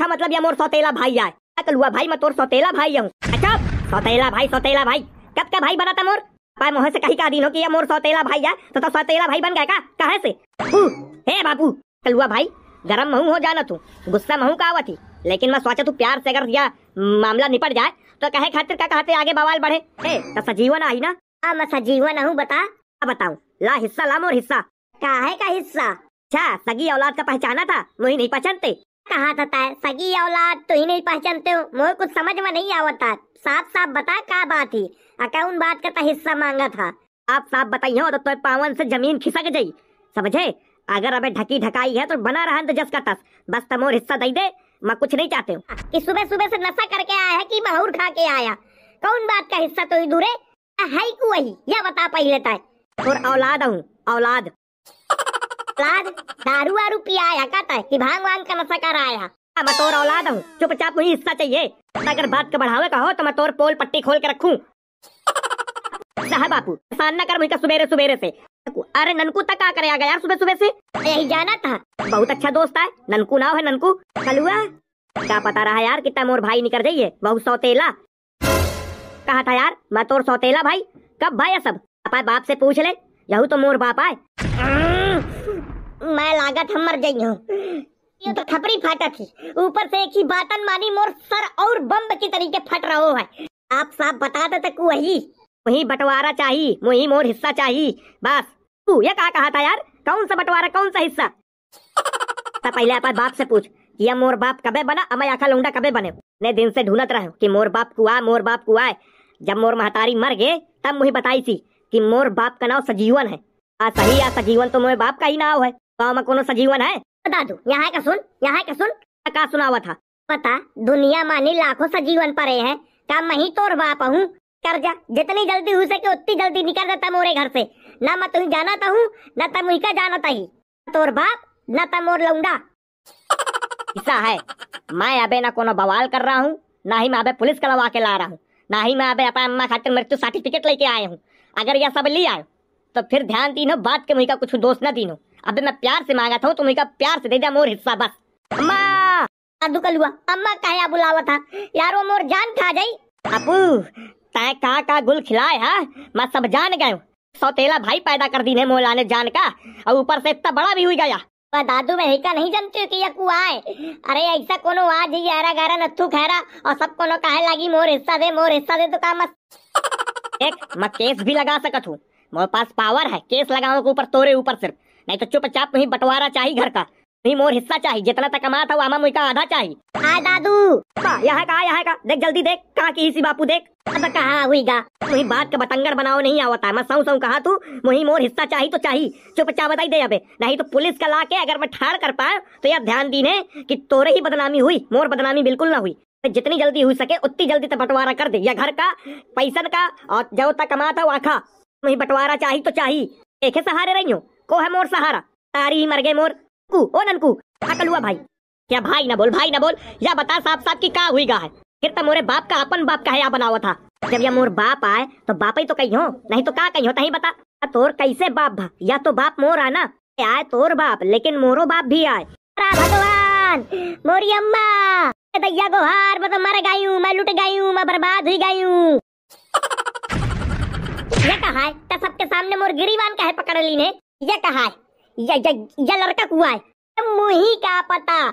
था मतलब ये मोर सौतेला भाई आए हुआ भाई मैं तोर सौतेला भाई हूँ अच्छा सौतेला भाई सौतेला भाई कब का भाई बना था मोर पाए मोह से कहीं का दिन हो कि ये मोर सौतेला भाई आए तो, तो सौतेला भाई बन गए का कहे से हे बापू कल हुआ भाई गरम महू हो जाना तू गुस्सा महू का आवत लेकिन मैं सोचा तू प्यार से अगर यह मामला निपट जाए तो कहे खातिर का कहते आगे बवाल बढ़े ए तो सजीवन आई ना आ हाँ, मैं सजीवन हूँ बता बताऊ ला हिस्सा ला मोर हिस्सा काहे का हिस्सा अच्छा सगी औलाद का पहचाना था मुझे नहीं पहचानते कहा था सगी औलाद तो ही नहीं पहचानते हो मोर कुछ समझ में नहीं आवता साफ साफ बता क्या बात ही अकाउंट बात का तो हिस्सा मांगा था आप साफ बताइयो तो, तो पावन से जमीन खिसक जाई समझे अगर अबे ढकी ढकाई है तो बना रहा तो जस का तस बस तमोर तो हिस्सा दे दे मैं कुछ नहीं चाहते हूँ कि सुबह सुबह से नशा करके आया है कि महूर खा के आया कौन बात का हिस्सा तो ही दूर है वही यह बता लेता है और औलाद हूँ औलाद औलाद दारू वारू पिया आया का है कि भांग वांग का नशा कर आया मैं तोर औलाद हूँ चुपचाप मुझे हिस्सा चाहिए अगर बात का बढ़ावे का हो तो मैं तोर पोल पट्टी खोल के रखू बापू सामना कर मुझे सवेरे सवेरे से अरे ननकू तक आकर आ गया यार सुबह सुबह से यही जाना था बहुत अच्छा दोस्त है ननकू ना है ननकू कलुआ क्या पता रहा यार कितना मोर भाई निकल जाइए बहुत सौतेला कहा था यार मैं तोर सौतेला भाई कब भाई सब पापा बाप से पूछ ले यहू तो मोर बाप आए मैं लागत हम मर गई हूँ ये तो थपड़ी फाटा थी ऊपर से एक ही बातन मानी मोर सर और बम की तरीके फट रहो है आप साहब बता दे तक वही वही बंटवारा चाहिए वही मोर हिस्सा चाहिए बस तू ये कहा कहा था यार कौन सा बंटवारा कौन सा हिस्सा तो पहले अपन बाप से पूछ कि मोर बाप कबे बना अमे आखा लौंडा कबे बने ने दिन से ढूंढत रहे कि मोर बाप कुआ मोर बाप कुआ जब मोर महतारी मर गए तब मुझे बताई थी कि मोर बाप का नाव सजीवन है आ सही आ सजीवन तो मोर बाप का ही नाव है गाँव में कोनो सजीवन है बता यहाँ का सुन यहाँ का सुन का सुना हुआ था पता दुनिया मानी लाखों सजीवन पड़े हैं का मही तोड़ हूँ कर जा जितनी जल्दी हो सके उतनी जल्दी निकल जाता मोरे घर से ना मैं तुम्हें जाना था न तुम का जाना था ही तोर बाप न तो मोर लौंडा ऐसा है मैं अबे ना कोनो बवाल कर रहा हूँ ना ही मैं अबे पुलिस करवा के ला रहा हूँ ना ही मैं अबे अपना अम्मा खातिर मृत्यु सर्टिफिकेट लेके आया हूँ अगर यह सब ले आयो तो फिर ध्यान दी बात के का कुछ दोस्त ना दीनो अबे मैं प्यार से मांगा था तुम्हें का प्यार से दे दिया मोर हिस्सा बस अम्मा कल हुआ अम्मा कहे बुलावा था यार वो मोर जान खा जाई अपू तय का का गुल खिलाए है हाँ? मैं सब जान गए सौतेला भाई पैदा कर दी है मोला ने जान का और ऊपर से इतना बड़ा भी हुई गया पर दादू मैं का नहीं जानती कि कुआ है अरे ऐसा कोनो आज ही यारा गारा नथु खैरा और सब कोनो कहे लगी मोर हिस्सा दे मोर हिस्सा दे तो काम मत एक मैं केस भी लगा सकत हूँ मोर पास पावर है केस लगाओ के ऊपर तोरे ऊपर सिर्फ नहीं तो चुपचाप तुम्हें बंटवारा चाहिए घर का तुम्हें मोर हिस्सा चाहिए जितना तक कमा था वामा का आधा चाहिए हाँ दादू हाँ, यहाँ का यहाँ का देख जल्दी देख कहा की इसी बापू देख अब कहा हुईगा वही बात का बतंगर बनाओ नहीं आवाता मैं सौ सौ कहा तू वही मोर हिस्सा चाहिए तो चाहिए चुपचाप बताई दे अबे नहीं तो पुलिस का के अगर मैं ठार कर पाया तो यह ध्यान दीने की तोरे ही बदनामी हुई मोर बदनामी बिल्कुल ना हुई तो जितनी जल्दी हो सके उतनी जल्दी तो बंटवारा कर दे या घर का पैसा का और जो तक कमा था खा वही बंटवारा चाहिए तो चाहिए एक सहारे रही हूँ को है मोर सहारा तारी मर गए मोर कु ओ ननकू अकल हुआ भाई क्या भाई ना बोल भाई ना बोल या बता साफ साफ की का हुई गा है फिर तो मोरे बाप का अपन बाप का है या बना हुआ था जब यह मोर बाप आए तो बाप ही तो कही हो नहीं तो का कही हो तही बता तोर कैसे बाप भा या तो बाप मोर आना आए तोर बाप लेकिन मोरो बाप भी आए भगवान मोरी अम्मा दैया को हार मतलब तो मर गई हूँ मैं लुट गई हूँ मैं बर्बाद हुई गई हूँ ये कहा है सबके सामने मोर गिरीवान का है पकड़ ली ने ये कहा है ये, ये, ये लड़का कुआ है मुही का पता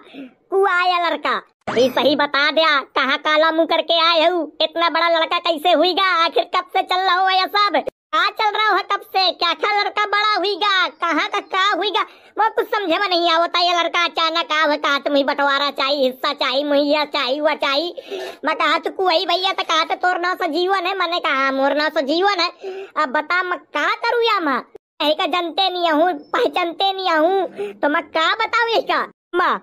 कुआ या लड़का ये सही बता दिया कहा काला मुंह करके आए हो इतना बड़ा लड़का कैसे हुईगा आखिर कब से चल रहा हो ये सब कहा चल रहा हो कब से क्या क्या लड़का बड़ा हुईगा कहाँ का कहा हुईगा मैं कुछ समझे में नहीं आता ये लड़का अचानक आव कहा तुम्हें बंटवारा चाहिए हिस्सा चाहिए मुहैया चाहिए हुआ चाहिए मैं कहा तू कुई भैया तो कहा तोर ना सजीवन है मैंने कहा हाँ, मोरना ना सजीवन है अब बता मैं कहा करूँ या मैं का जानते नहीं हूँ पहचानते नहीं हूँ तो मैं क्या बताऊ इसका माँ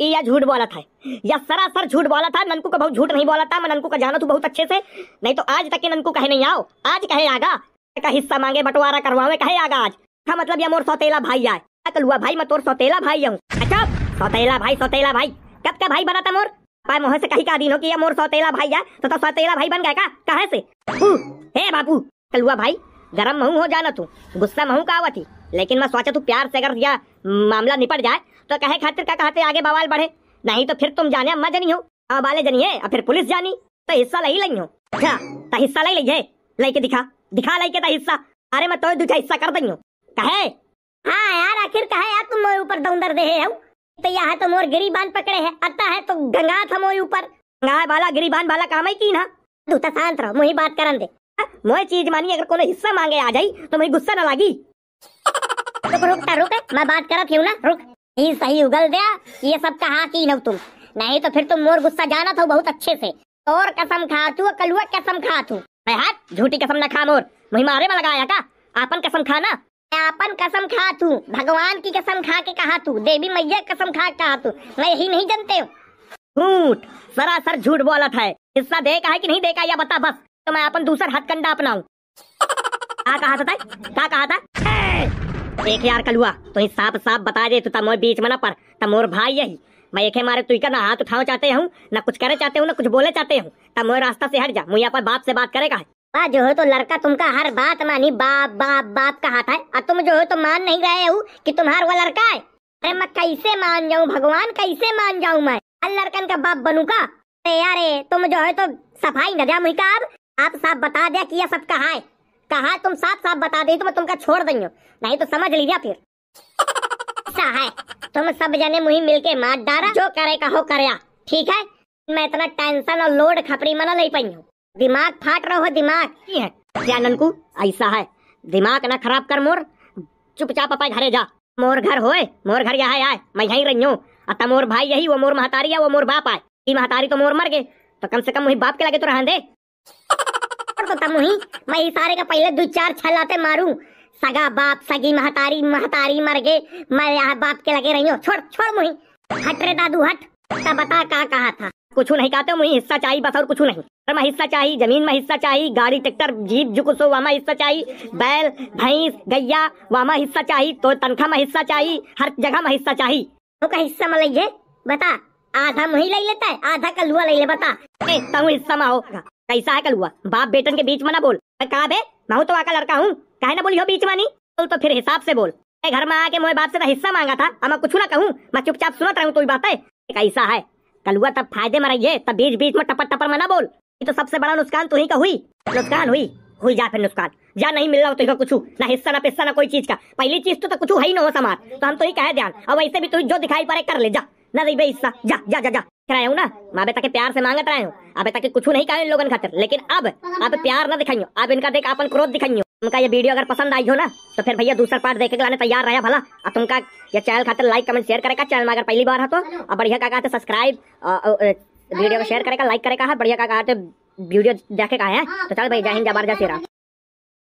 या झूठ बोला था या सरासर झूठ बोला था ननकू का बहुत झूठ नहीं बोला था मैं ननकू का जाना तू बहुत अच्छे से नहीं तो आज तक के ननकू कहे नहीं आओ आज कहे आगा का हिस्सा मांगे बंटवारा करवावे कहे आगा आज हाँ मतलब ये मोर सौतेला भाई आए कल हुआ भाई मैं तोर सौतेला भाई हूँ अच्छा सौतेला भाई सौतेला भाई कब का भाई बना था मोर पाए मोह से कहीं का दिन हो कि ये मोर सौतेला भाई आए तो, तो सौतेला भाई बन गए का कहे से हे बापू कल हुआ भाई गरम महू हो जाना तू गुस्सा महू का आवा थी लेकिन मैं सोचा तू प्यार से अगर यह मामला निपट जाए तो कहे खातिर का कहते आगे बवाल बढ़े नहीं तो फिर तुम जाने मैं जनी हो अबाले जनी है और फिर पुलिस जानी तो हिस्सा ले लई हूँ अच्छा हिस्सा ले लीजिए लेके दिखा दिखा लई के हिस्सा अरे मैं तो दूसरा हिस्सा कर दई हूँ कहे हाँ यार आखिर कहे यार तुम मोर ऊपर दौंदर दे है तो यहाँ तो मोर गिरी बांध पकड़े है अता है तो गंगा था मोर ऊपर गंगा वाला बांध वाला काम है की ना तू तो शांत रहो मुही बात करन दे मोए चीज मानी अगर कोई हिस्सा मांगे आ जाई तो मुझे गुस्सा ना लागी तो रुक ता रुक मैं बात करत हूं ना रुक ये सही उगल दिया ये सब कहा की न तुम नहीं तो फिर तुम मोर गुस्सा जाना था बहुत अच्छे से और कसम खा तू कलुआ कसम खा तू मैं हाथ झूठी कसम ना खा मोर मुझे मारे में लगाया का आपन कसम खाना आपन कसम खा तू भगवान की कसम खा के कहा तू देवी मैया कसम खा के कहा तू मैं यही नहीं जानते हूँ झूठ सरासर झूठ बोला था हिस्सा देखा है कि नहीं देखा या बता बस तो मैं अपन दूसरा हथकंडा अपनाऊ कहा था क्या कहा था एक यार कलुआ तो साफ साफ बता दे तू तमोर तो बीच मना पर तमोर तो भाई यही मैं एक मारे तुई का ना हाथ उठाओ चाहते हूँ ना कुछ करे चाहते हूँ ना कुछ बोले चाहते हूँ तमोर रास्ता से हट जा मुझे अपन बाप से बात करेगा जो है तो लड़का तुमका हर बात मानी बाप बाप बाप का हाथ है और तुम जो है तो मान नहीं रहे हो कि तुम्हार वो लड़का है अरे मैं कैसे मान जाऊ भगवान कैसे मान जाऊ मैं अल लड़कन का बाप बनू का अरे यार तुम जो है तो सफाई न जा मुका अब आप साफ बता दिया कि यह सब कहा है कहा तुम साफ साफ बता दी तो मैं तुमका छोड़ दई नहीं तो समझ लीजिए फिर है तुम सब जने मुही के मार डारा जो करे कहो कर ठीक है मैं इतना टेंशन और लोड खपरी मना नहीं पाई हूँ दिमाग फाट रहो दिमाग क्या ननकू ऐसा है दिमाग ना खराब कर मोर चुपचाप अपने घरे जा मोर घर होए मोर घर यहाँ आए मैं यही रही हूँ अतः मोर भाई यही वो मोर महतारी है वो मोर बाप आए की महतारी तो मोर मर गए तो कम से कम वही बाप के लगे तो रहा दे तो तमु ही मैं इशारे का पहले दो चार छलाते मारू सगा बाप सगी महतारी महतारी मर गए मैं यहाँ बाप के लगे रही हूँ छोड़ छोड़ मुही हट रे दादू हट तब बता का कहा था कुछ नहीं कहते मुझे हिस्सा चाहिए बस और कुछ नहीं घर मैं हिस्सा चाहिए जमीन में हिस्सा चाहिए गाड़ी ट्रैक्टर जीप जो कुछ वामा हिस्सा चाहिए बैल भैंस गैया वामा हिस्सा चाहिए तो तनख्वाह में हिस्सा चाहिए हर जगह में हिस्सा चाहिए तो का हिस्सा मिल बता आधा मही ले लेता है आधा कलुआ ले ले बता तू इस समा हो कैसा है कलुआ बाप बेटन के बीच में ना बोल कहा बे मैं तो आका लड़का हूँ कहे ना बोली हो बीच मानी बोल तो फिर हिसाब से बोल मैं घर में आके मोए बाप से तो हिस्सा मांगा था अब मैं कुछ ना कहूँ मैं चुपचाप सुनत हूँ तो बात है कैसा है कलुआ तब फायदे में रहिए तब बीच बीच में टपर टपर में ना बोल ये तो सबसे बड़ा नुकसान ही का हुई नुकसान हुई हुई जा फिर नुकसान जा नहीं मिल रहा हो तो कुछ ना हिस्सा ना पिस्सा ना कोई चीज का पहली चीज तो, तो कुछ है ही ना हो समाज तो हम तो ही कहे ध्यान और वैसे भी तुझे जो दिखाई पड़े कर ले जा ना दई भाई हिस्सा जा जा जा जा कराया हूँ ना मैं अभी तक प्यार से मांगत रहा हूँ अभी तक कुछ नहीं कहा इन लोगों खातिर लेकिन अब अब प्यार ना दिखाइयो अब इनका देख अपन क्रोध दिखाइयो तुमका ये वीडियो अगर पसंद आई हो ना तो फिर भैया दूसरा पार्ट देखे लाने तैयार रहा भला और तुमका ये चैनल खातिर लाइक कमेंट शेयर करेगा चैनल में अगर पहली बार है तो और बढ़िया का कहते सब्सक्राइब वीडियो को शेयर करेगा लाइक करेगा बढ़िया का कहा वीडियो तो देखेगा है तो चल भाई जय हिंद जबरदस्त